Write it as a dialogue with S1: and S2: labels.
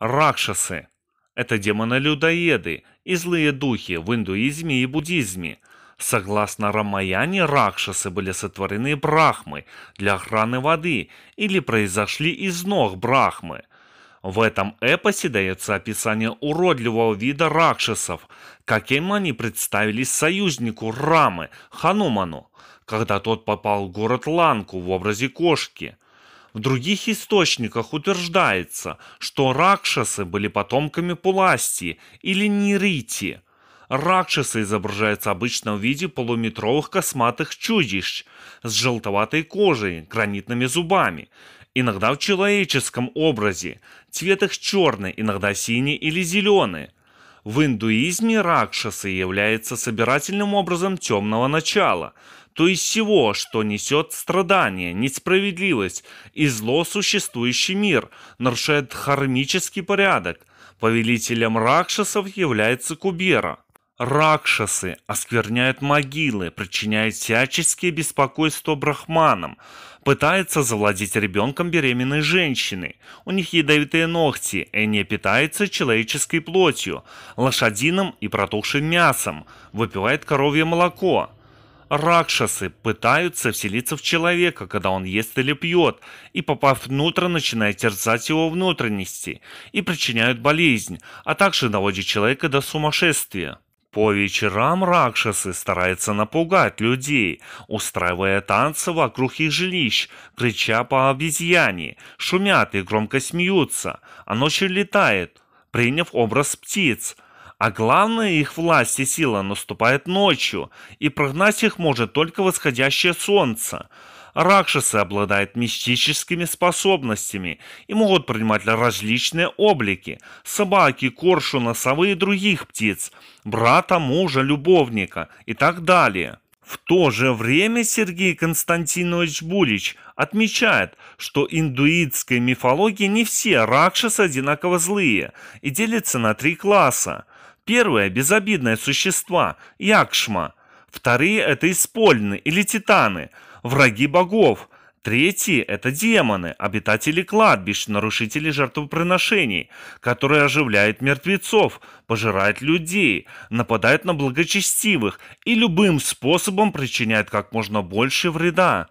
S1: ракшасы. Это демоны-людоеды и злые духи в индуизме и буддизме. Согласно Рамаяне, ракшасы были сотворены брахмы для охраны воды или произошли из ног брахмы. В этом эпосе дается описание уродливого вида ракшасов, каким они представились союзнику Рамы, Хануману, когда тот попал в город Ланку в образе кошки – в других источниках утверждается, что ракшасы были потомками Пуласти или Нирити. Ракшасы изображаются обычно в виде полуметровых косматых чудищ с желтоватой кожей, гранитными зубами. Иногда в человеческом образе, цвет их черный, иногда синий или зеленый. В индуизме ракшасы является собирательным образом темного начала, то есть всего, что несет страдания, несправедливость и зло существующий мир, нарушает хармический порядок. Повелителем ракшасов является Кубера ракшасы оскверняют могилы, причиняют всяческие беспокойства брахманам, пытаются завладеть ребенком беременной женщины. У них ядовитые ногти, и они питаются человеческой плотью, лошадиным и протухшим мясом, выпивает коровье молоко. Ракшасы пытаются вселиться в человека, когда он ест или пьет, и, попав внутрь, начинают терзать его внутренности и причиняют болезнь, а также доводят человека до сумасшествия. По вечерам ракшасы стараются напугать людей, устраивая танцы вокруг их жилищ, крича по обезьяне, шумят и громко смеются, а ночью летает, приняв образ птиц. А главное, их власть и сила наступает ночью, и прогнать их может только восходящее солнце – Ракшасы обладают мистическими способностями и могут принимать различные облики – собаки, коршуны, носовые и других птиц, брата, мужа, любовника и так далее. В то же время Сергей Константинович Бурич отмечает, что индуистской мифологии не все ракшасы одинаково злые и делятся на три класса. Первое – безобидные существа, якшма. Вторые – это испольны или титаны – враги богов. Третьи – это демоны, обитатели кладбищ, нарушители жертвоприношений, которые оживляют мертвецов, пожирают людей, нападают на благочестивых и любым способом причиняют как можно больше вреда.